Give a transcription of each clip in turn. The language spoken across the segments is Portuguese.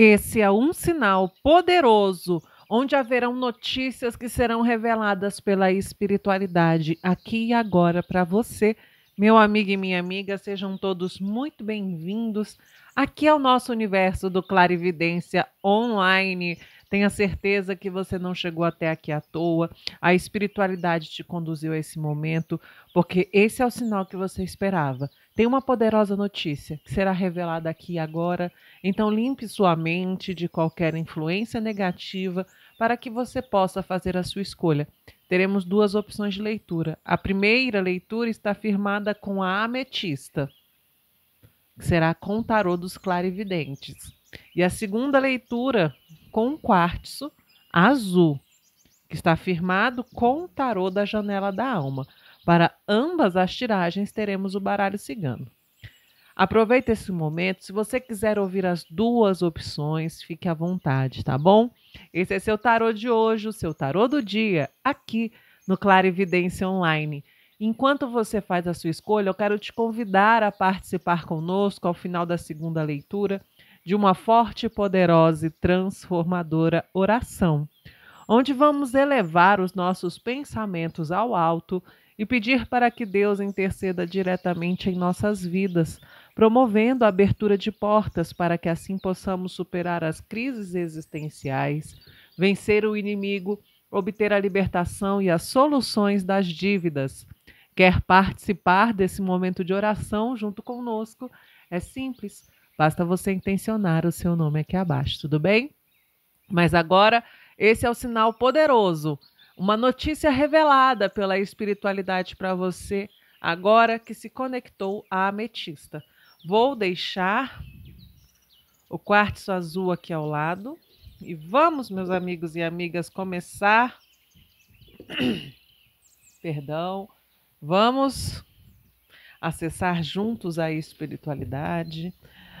Esse é um sinal poderoso onde haverão notícias que serão reveladas pela espiritualidade aqui e agora para você. Meu amigo e minha amiga, sejam todos muito bem-vindos aqui ao nosso universo do Clarividência Online. Tenha certeza que você não chegou até aqui à toa. A espiritualidade te conduziu a esse momento, porque esse é o sinal que você esperava. Tem uma poderosa notícia que será revelada aqui e agora. Então, limpe sua mente de qualquer influência negativa para que você possa fazer a sua escolha. Teremos duas opções de leitura. A primeira leitura está firmada com a ametista, que será com o tarô dos clarividentes. E a segunda leitura com um quartzo azul, que está firmado com o tarô da janela da alma. Para ambas as tiragens, teremos o baralho cigano. aproveite esse momento. Se você quiser ouvir as duas opções, fique à vontade, tá bom? Esse é seu tarô de hoje, o seu tarô do dia, aqui no Clarividência Online. Enquanto você faz a sua escolha, eu quero te convidar a participar conosco ao final da segunda leitura de uma forte, poderosa e transformadora oração, onde vamos elevar os nossos pensamentos ao alto e pedir para que Deus interceda diretamente em nossas vidas, promovendo a abertura de portas para que assim possamos superar as crises existenciais, vencer o inimigo, obter a libertação e as soluções das dívidas. Quer participar desse momento de oração junto conosco? É simples Basta você intencionar o seu nome aqui abaixo, tudo bem? Mas agora, esse é o sinal poderoso, uma notícia revelada pela espiritualidade para você, agora que se conectou à ametista. Vou deixar o quartzo azul aqui ao lado e vamos, meus amigos e amigas, começar. Perdão. Vamos acessar juntos a espiritualidade,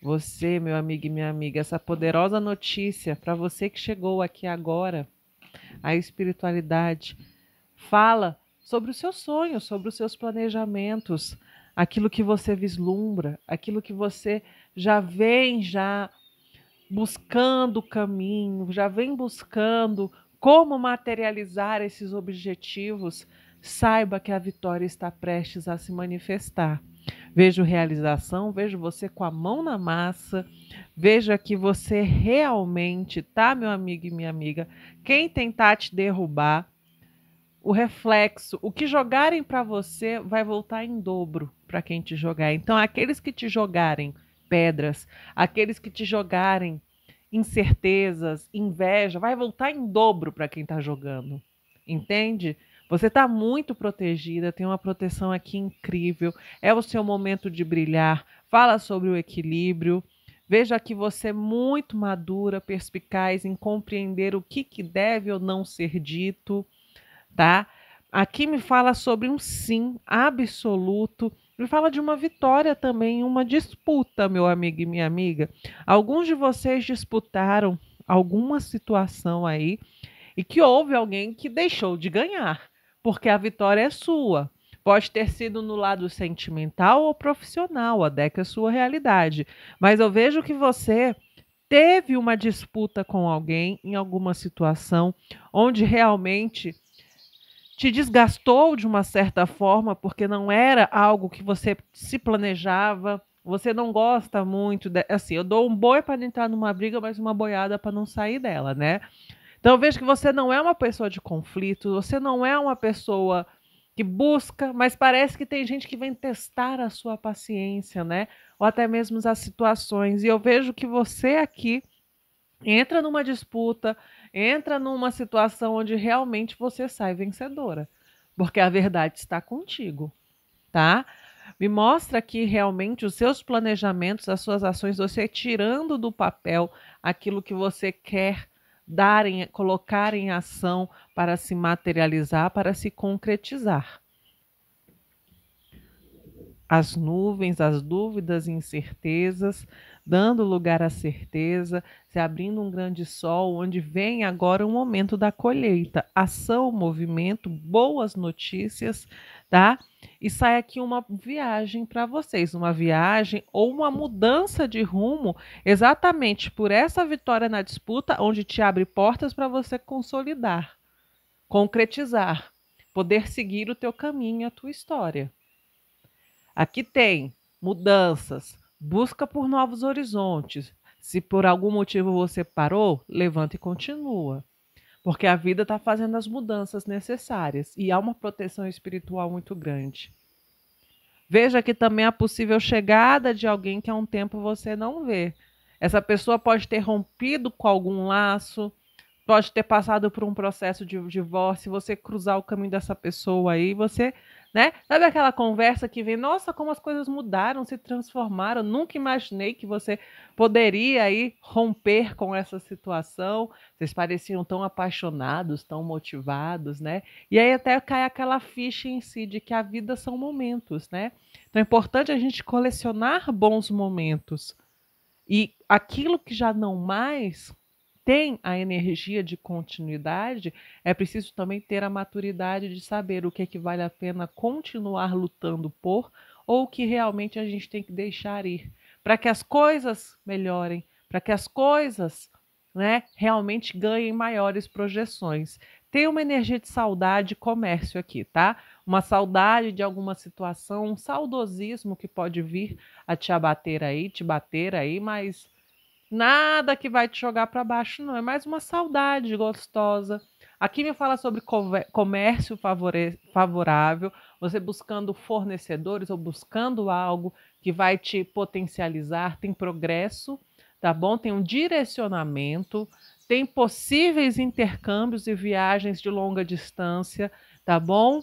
Você, meu amigo e minha amiga, essa poderosa notícia para você que chegou aqui agora, a espiritualidade fala sobre os seus sonhos, sobre os seus planejamentos, aquilo que você vislumbra, aquilo que você já vem já buscando o caminho, já vem buscando como materializar esses objetivos, saiba que a vitória está prestes a se manifestar vejo realização, vejo você com a mão na massa, veja que você realmente, tá, meu amigo e minha amiga, quem tentar te derrubar, o reflexo, o que jogarem para você vai voltar em dobro para quem te jogar. Então, aqueles que te jogarem pedras, aqueles que te jogarem incertezas, inveja, vai voltar em dobro para quem está jogando. Entende? Você está muito protegida, tem uma proteção aqui incrível. É o seu momento de brilhar. Fala sobre o equilíbrio. Veja que você é muito madura, perspicaz em compreender o que, que deve ou não ser dito, tá? Aqui me fala sobre um sim absoluto. Me fala de uma vitória também, uma disputa, meu amigo e minha amiga. Alguns de vocês disputaram alguma situação aí e que houve alguém que deixou de ganhar porque a vitória é sua. Pode ter sido no lado sentimental ou profissional, a DEC é sua realidade. Mas eu vejo que você teve uma disputa com alguém em alguma situação onde realmente te desgastou de uma certa forma, porque não era algo que você se planejava, você não gosta muito. De, assim, eu dou um boi para entrar numa briga, mas uma boiada para não sair dela, né? Então vejo que você não é uma pessoa de conflito, você não é uma pessoa que busca, mas parece que tem gente que vem testar a sua paciência, né? Ou até mesmo as situações. E eu vejo que você aqui entra numa disputa, entra numa situação onde realmente você sai vencedora, porque a verdade está contigo, tá? Me mostra que realmente os seus planejamentos, as suas ações, você tirando do papel aquilo que você quer darem, colocar em ação para se materializar, para se concretizar as nuvens, as dúvidas e incertezas, dando lugar à certeza, se abrindo um grande sol, onde vem agora o momento da colheita. Ação, movimento, boas notícias, tá? E sai aqui uma viagem para vocês, uma viagem ou uma mudança de rumo, exatamente por essa vitória na disputa, onde te abre portas para você consolidar, concretizar, poder seguir o teu caminho, a tua história. Aqui tem mudanças, busca por novos horizontes. Se por algum motivo você parou, levanta e continua. Porque a vida está fazendo as mudanças necessárias e há uma proteção espiritual muito grande. Veja que também a possível chegada de alguém que há um tempo você não vê. Essa pessoa pode ter rompido com algum laço, pode ter passado por um processo de divórcio. Se você cruzar o caminho dessa pessoa aí, você né? Sabe aquela conversa que vem, nossa, como as coisas mudaram, se transformaram, nunca imaginei que você poderia aí romper com essa situação. Vocês pareciam tão apaixonados, tão motivados, né? E aí até cai aquela ficha em si de que a vida são momentos, né? Então é importante a gente colecionar bons momentos. E aquilo que já não mais tem a energia de continuidade, é preciso também ter a maturidade de saber o que é que vale a pena continuar lutando por ou o que realmente a gente tem que deixar ir, para que as coisas melhorem, para que as coisas né, realmente ganhem maiores projeções. Tem uma energia de saudade e comércio aqui, tá? Uma saudade de alguma situação, um saudosismo que pode vir a te abater aí, te bater aí, mas Nada que vai te jogar para baixo, não. É mais uma saudade gostosa. Aqui me fala sobre comércio favorável, você buscando fornecedores ou buscando algo que vai te potencializar, tem progresso, tá bom? Tem um direcionamento, tem possíveis intercâmbios e viagens de longa distância, tá bom?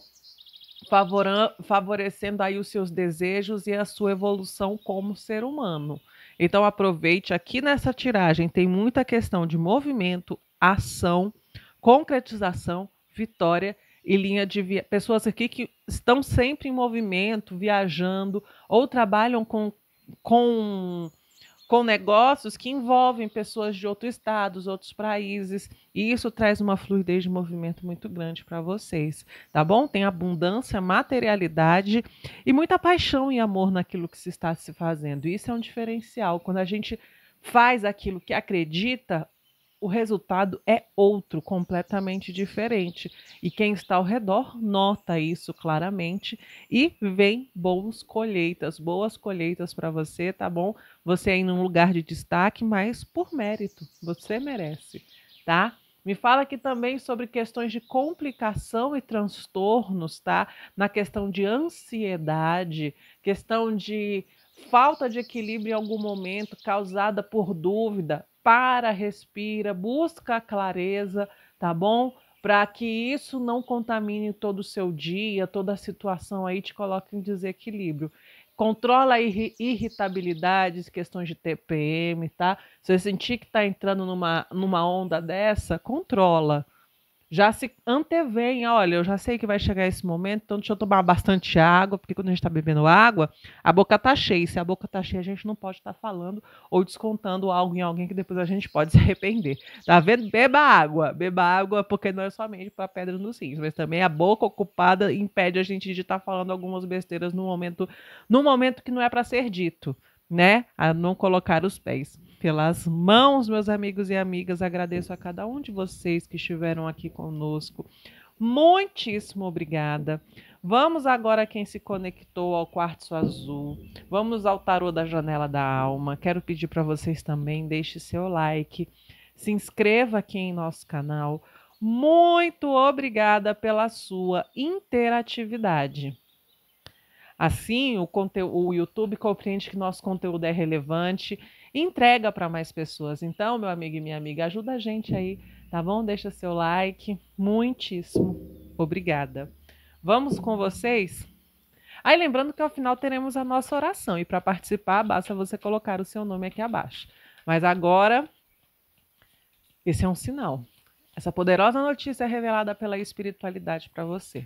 Favora... favorecendo aí os seus desejos e a sua evolução como ser humano. Então aproveite aqui nessa tiragem, tem muita questão de movimento, ação, concretização, vitória e linha de via... pessoas aqui que estão sempre em movimento, viajando ou trabalham com com com negócios que envolvem pessoas de outros estados, outros países, e isso traz uma fluidez de movimento muito grande para vocês, tá bom? Tem abundância, materialidade e muita paixão e amor naquilo que se está se fazendo. Isso é um diferencial. Quando a gente faz aquilo que acredita, o resultado é outro, completamente diferente. E quem está ao redor nota isso claramente e vem boas colheitas, boas colheitas para você, tá bom? Você é em um lugar de destaque, mas por mérito, você merece, tá? Me fala aqui também sobre questões de complicação e transtornos, tá? Na questão de ansiedade, questão de falta de equilíbrio em algum momento causada por dúvida para, respira, busca a clareza, tá bom? Para que isso não contamine todo o seu dia, toda a situação aí te coloque em desequilíbrio. Controla irritabilidades questões de TPM, tá? Se você sentir que está entrando numa, numa onda dessa, controla já se antevém, olha, eu já sei que vai chegar esse momento, então deixa eu tomar bastante água, porque quando a gente está bebendo água, a boca está cheia. Se a boca está cheia, a gente não pode estar tá falando ou descontando algo em alguém que depois a gente pode se arrepender. Tá vendo? Beba água, beba água, porque não é somente para pedra nos rins, mas também a boca ocupada impede a gente de estar tá falando algumas besteiras no momento, no momento que não é para ser dito né, a não colocar os pés. Pelas mãos, meus amigos e amigas, agradeço a cada um de vocês que estiveram aqui conosco. Muitíssimo obrigada. Vamos agora quem se conectou ao quartzo azul. Vamos ao tarô da janela da alma. Quero pedir para vocês também deixe seu like, se inscreva aqui em nosso canal. Muito obrigada pela sua interatividade. Assim, o, o YouTube compreende que nosso conteúdo é relevante e entrega para mais pessoas. Então, meu amigo e minha amiga, ajuda a gente aí, tá bom? Deixa seu like. Muitíssimo obrigada. Vamos com vocês? Aí, lembrando que ao final teremos a nossa oração. E para participar, basta você colocar o seu nome aqui abaixo. Mas agora, esse é um sinal. Essa poderosa notícia é revelada pela espiritualidade para você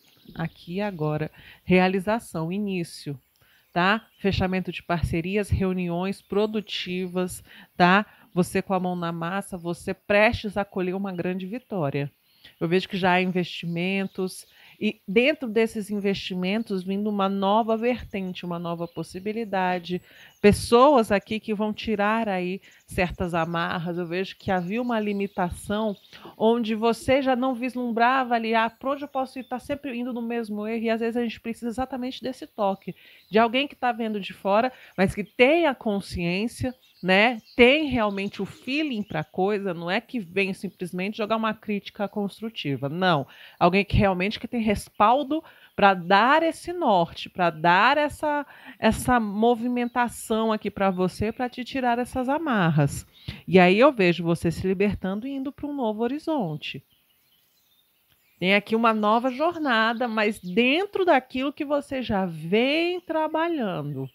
aqui e agora. Realização, início, tá? Fechamento de parcerias, reuniões produtivas, tá? Você com a mão na massa, você prestes a colher uma grande vitória. Eu vejo que já há investimentos, e dentro desses investimentos, vindo uma nova vertente, uma nova possibilidade, pessoas aqui que vão tirar aí certas amarras. Eu vejo que havia uma limitação onde você já não vislumbrava ali, ah, para onde eu posso ir? Está sempre indo no mesmo erro, e às vezes a gente precisa exatamente desse toque, de alguém que está vendo de fora, mas que tenha consciência né, tem realmente o feeling para a coisa, não é que vem simplesmente jogar uma crítica construtiva, não. Alguém que realmente que tem respaldo para dar esse norte, para dar essa essa movimentação aqui para você, para te tirar essas amarras. E aí eu vejo você se libertando e indo para um novo horizonte. Tem aqui uma nova jornada, mas dentro daquilo que você já vem trabalhando.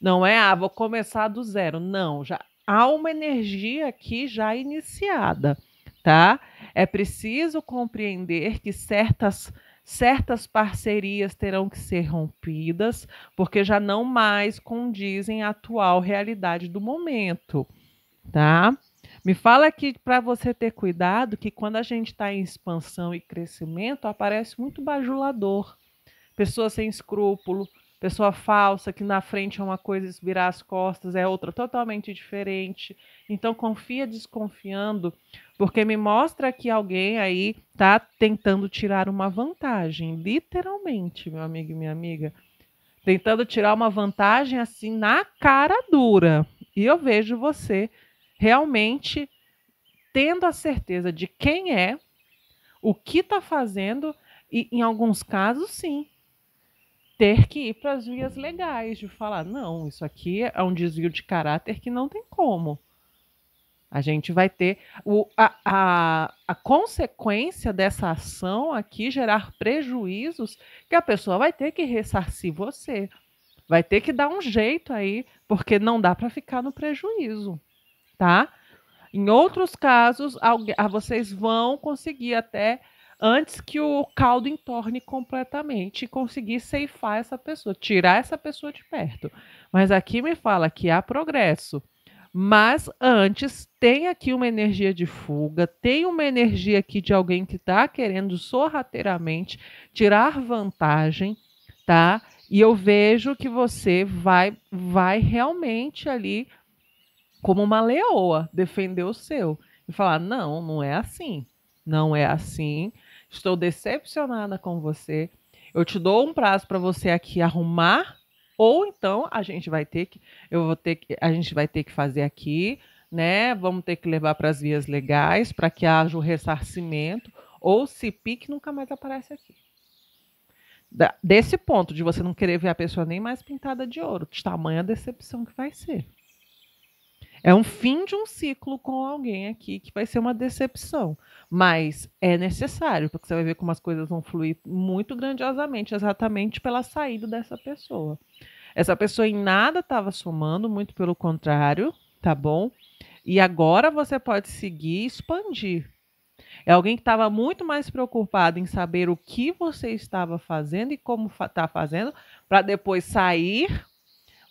Não é, ah, vou começar do zero. Não, já há uma energia aqui já iniciada, tá? É preciso compreender que certas certas parcerias terão que ser rompidas, porque já não mais condizem à atual realidade do momento, tá? Me fala que para você ter cuidado, que quando a gente está em expansão e crescimento, aparece muito bajulador, pessoa sem escrúpulo, pessoa falsa, que na frente é uma coisa e virar as costas é outra totalmente diferente. Então confia desconfiando, porque me mostra que alguém aí tá tentando tirar uma vantagem, literalmente, meu amigo e minha amiga. Tentando tirar uma vantagem assim na cara dura. E eu vejo você realmente tendo a certeza de quem é, o que está fazendo e, em alguns casos, sim, ter que ir para as vias legais de falar não, isso aqui é um desvio de caráter que não tem como. A gente vai ter o, a, a, a consequência dessa ação aqui gerar prejuízos que a pessoa vai ter que ressarcir você. Vai ter que dar um jeito aí, porque não dá para ficar no prejuízo, tá? Em outros casos, vocês vão conseguir até antes que o caldo entorne completamente e conseguir ceifar essa pessoa, tirar essa pessoa de perto. Mas aqui me fala que há progresso. Mas antes, tem aqui uma energia de fuga, tem uma energia aqui de alguém que está querendo sorrateiramente tirar vantagem, tá? E eu vejo que você vai, vai realmente ali como uma leoa defender o seu e falar: não, não é assim, não é assim. Estou decepcionada com você. Eu te dou um prazo para você aqui arrumar, ou então a gente vai ter que, eu vou ter que, a gente vai ter que fazer aqui, né? Vamos ter que levar para as vias legais para que haja o ressarcimento, ou se pique nunca mais aparece aqui. Da, desse ponto de você não querer ver a pessoa nem mais pintada de ouro, de tamanha decepção que vai ser. É um fim de um ciclo com alguém aqui que vai ser uma decepção. Mas é necessário, porque você vai ver como as coisas vão fluir muito grandiosamente, exatamente pela saída dessa pessoa. Essa pessoa em nada estava somando, muito pelo contrário, tá bom? E agora você pode seguir e expandir. É alguém que estava muito mais preocupado em saber o que você estava fazendo e como está fazendo, para depois sair,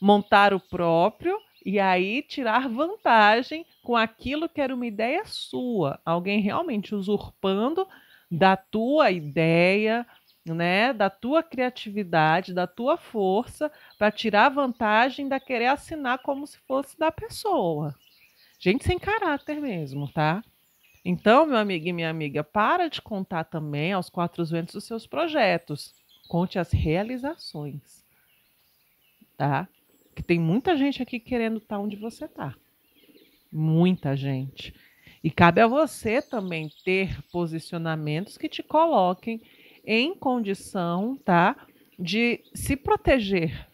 montar o próprio e aí tirar vantagem com aquilo que era uma ideia sua, alguém realmente usurpando da tua ideia, né, da tua criatividade, da tua força, para tirar vantagem da querer assinar como se fosse da pessoa. Gente sem caráter mesmo, tá? Então, meu amigo e minha amiga, para de contar também aos quatro ventos os seus projetos. Conte as realizações, tá? que tem muita gente aqui querendo estar tá onde você está. Muita gente. E cabe a você também ter posicionamentos que te coloquem em condição, tá, de se proteger.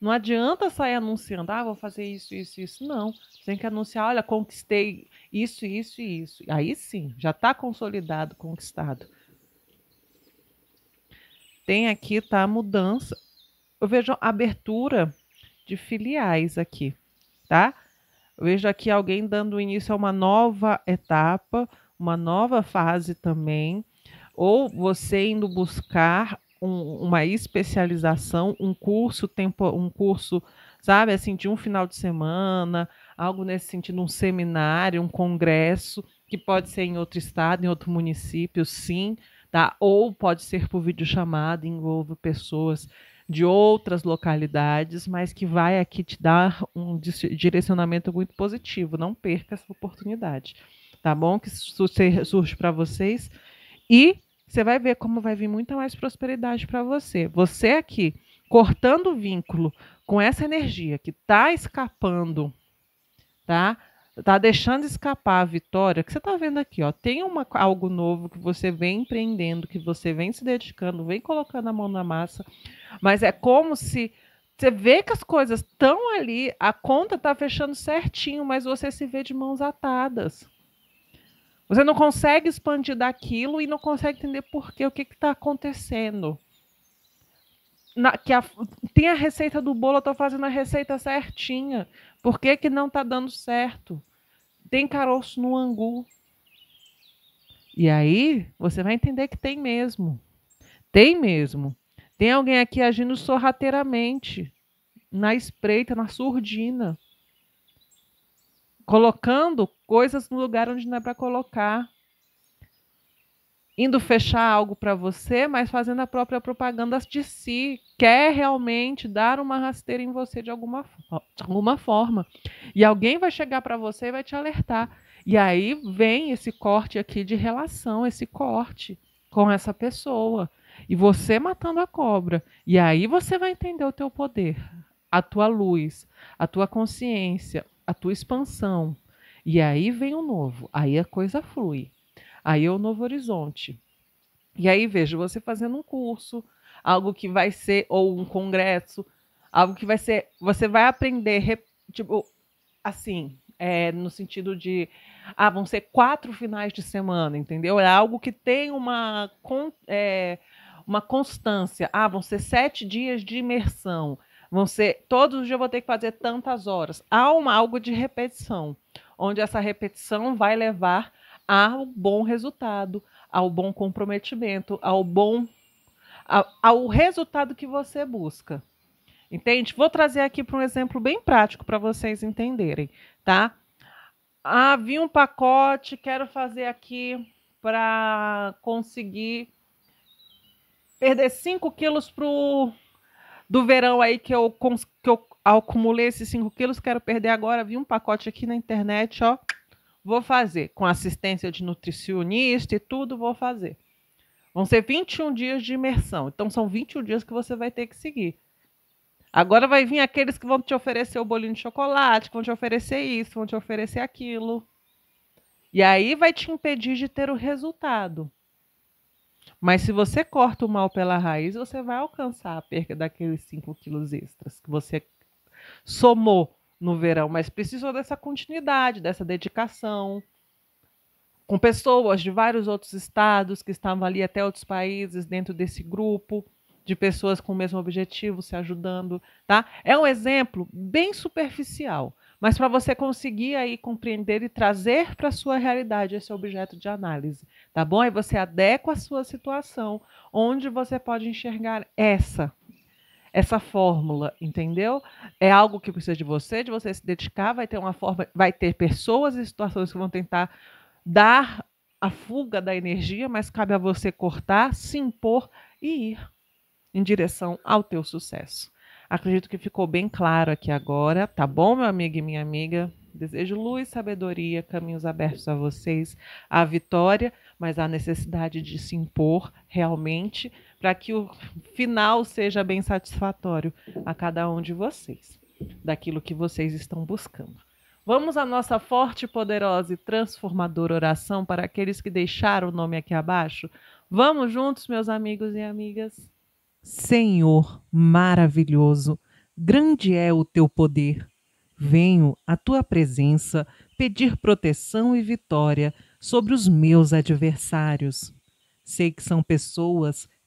Não adianta sair anunciando, ah, vou fazer isso, isso, isso. Não. Você tem que anunciar, olha, conquistei isso, isso e isso. Aí sim, já está consolidado, conquistado. Tem aqui, tá, a mudança eu vejo abertura de filiais aqui, tá? Eu vejo aqui alguém dando início a uma nova etapa, uma nova fase também, ou você indo buscar um, uma especialização, um curso tempo, um curso, sabe, assim, de um final de semana, algo nesse sentido, um seminário, um congresso, que pode ser em outro estado, em outro município, sim, tá? Ou pode ser por videochamada, envolve pessoas de outras localidades, mas que vai aqui te dar um direcionamento muito positivo. Não perca essa oportunidade, tá bom? Que surge para vocês. E você vai ver como vai vir muita mais prosperidade para você. Você aqui, cortando o vínculo com essa energia que está escapando, tá? está deixando escapar a vitória, que você está vendo aqui, ó, tem uma, algo novo que você vem empreendendo, que você vem se dedicando, vem colocando a mão na massa, mas é como se você vê que as coisas estão ali, a conta está fechando certinho, mas você se vê de mãos atadas. Você não consegue expandir daquilo e não consegue entender por quê, o que está acontecendo. Na, que a, tem a receita do bolo, eu estou fazendo a receita certinha. Por que, que não está dando certo? tem caroço no angu. E aí você vai entender que tem mesmo. Tem mesmo. Tem alguém aqui agindo sorrateiramente, na espreita, na surdina, colocando coisas no lugar onde não é para colocar indo fechar algo para você, mas fazendo a própria propaganda de si, quer realmente dar uma rasteira em você de alguma, de alguma forma. E alguém vai chegar para você e vai te alertar. E aí vem esse corte aqui de relação, esse corte com essa pessoa. E você matando a cobra. E aí você vai entender o teu poder, a tua luz, a tua consciência, a tua expansão. E aí vem o novo, aí a coisa flui. Aí é o Novo Horizonte. E aí vejo você fazendo um curso, algo que vai ser ou um congresso, algo que vai ser, você vai aprender tipo assim, é, no sentido de ah, vão ser quatro finais de semana, entendeu? É algo que tem uma é, uma constância. Ah, vão ser sete dias de imersão. Vão ser todos os dias eu vou ter que fazer tantas horas. Há uma, algo de repetição, onde essa repetição vai levar ao bom resultado, ao bom comprometimento, ao bom ao, ao resultado que você busca. Entende? Vou trazer aqui para um exemplo bem prático para vocês entenderem, tá? Ah, vi um pacote, quero fazer aqui para conseguir perder 5 quilos pro, do verão aí que eu, que eu acumulei esses 5 quilos, quero perder agora. Vi um pacote aqui na internet, ó. Vou fazer. Com assistência de nutricionista e tudo, vou fazer. Vão ser 21 dias de imersão. Então, são 21 dias que você vai ter que seguir. Agora vai vir aqueles que vão te oferecer o bolinho de chocolate, que vão te oferecer isso, vão te oferecer aquilo. E aí vai te impedir de ter o resultado. Mas se você corta o mal pela raiz, você vai alcançar a perda daqueles 5 quilos extras que você somou no verão, mas precisou dessa continuidade, dessa dedicação, com pessoas de vários outros estados que estavam ali, até outros países, dentro desse grupo de pessoas com o mesmo objetivo, se ajudando, tá? É um exemplo bem superficial, mas para você conseguir aí compreender e trazer para a sua realidade esse objeto de análise, tá bom? E você adequa a sua situação, onde você pode enxergar essa essa fórmula, entendeu? É algo que precisa de você, de você se dedicar, vai ter uma forma, vai ter pessoas e situações que vão tentar dar a fuga da energia, mas cabe a você cortar, se impor e ir em direção ao teu sucesso. Acredito que ficou bem claro aqui agora, tá bom, meu amigo e minha amiga? Desejo luz, sabedoria, caminhos abertos a vocês, a vitória, mas a necessidade de se impor realmente para que o final seja bem satisfatório a cada um de vocês, daquilo que vocês estão buscando. Vamos à nossa forte, poderosa e transformadora oração para aqueles que deixaram o nome aqui abaixo. Vamos juntos, meus amigos e amigas. Senhor maravilhoso, grande é o teu poder. Venho à tua presença pedir proteção e vitória sobre os meus adversários. Sei que são pessoas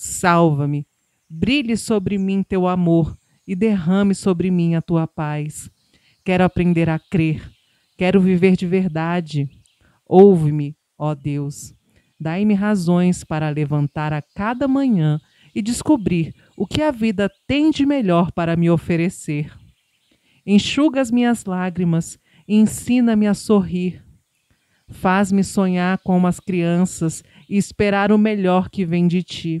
Salva-me. Brilhe sobre mim teu amor e derrame sobre mim a tua paz. Quero aprender a crer. Quero viver de verdade. Ouve-me, ó Deus. Dai-me razões para levantar a cada manhã e descobrir o que a vida tem de melhor para me oferecer. Enxuga as minhas lágrimas e ensina-me a sorrir. Faz-me sonhar como as crianças e esperar o melhor que vem de ti.